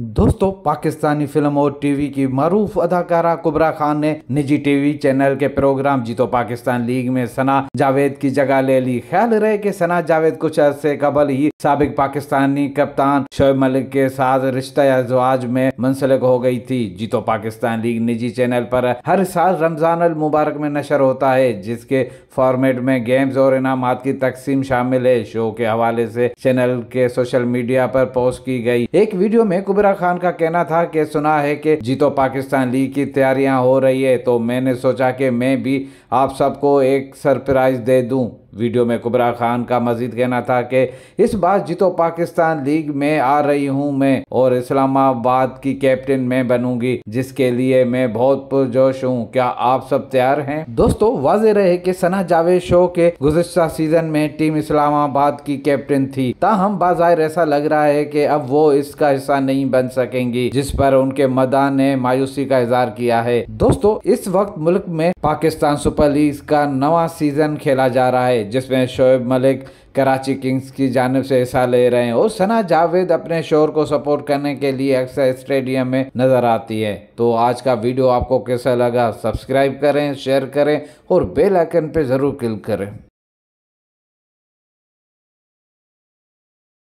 दोस्तों पाकिस्तानी फिल्म और टीवी की मरूफ अदाकारा कुबरा खान ने निजी टीवी चैनल के प्रोग्राम जीतो पाकिस्तान लीग में सना जावेद की जगह ले ली ख्याल रहे कि सना जावेद कुछ अरसे कबल ही सबक पाकिस्तानी कप्तान शोएब मलिक के साथ रिश्ता अजवाज में मुंसलिक हो गई थी जीतो पाकिस्तान लीग निजी चैनल पर हर साल रमजान अल मुबारक में नशर होता है जिसके फॉर्मेट में गेम्स और इनाम की तकसीम शामिल है शो के हवाले से चैनल के सोशल मीडिया पर पोस्ट की गई एक वीडियो में कुबरा इमरान खान का कहना था कि सुना है कि जीतो पाकिस्तान लीग की तैयारियां हो रही है तो मैंने सोचा कि मैं भी आप सबको एक सरप्राइज दे दूं वीडियो में कुबरा खान का मजीद कहना था कि इस बार जीतो पाकिस्तान लीग में आ रही हूँ मैं और इस्लामाबाद की कैप्टन मैं बनूंगी जिसके लिए मैं बहुत पुरजोश हूँ क्या आप सब तैयार हैं दोस्तों वाज रहे कि सना जावेद शो के गुजशत सीजन में टीम इस्लामाबाद की कैप्टन थी ताहम बाजार ऐसा लग रहा है की अब वो इसका हिस्सा नहीं बन सकेंगी जिस पर उनके मदान ने मायूसी का इजहार किया है दोस्तों इस वक्त मुल्क में पाकिस्तान सुपर लीग का नवा सीजन खेला जा रहा है जिसमें शोएब मलिक कराची किंग्स की जानब से हिस्सा ले रहे हैं और सना जावेद अपने शोर को सपोर्ट करने के लिए अक्सर स्टेडियम में नजर आती है तो आज का वीडियो आपको कैसा लगा सब्सक्राइब करें शेयर करें और बेल आइकन पर ज़रूर क्लिक करें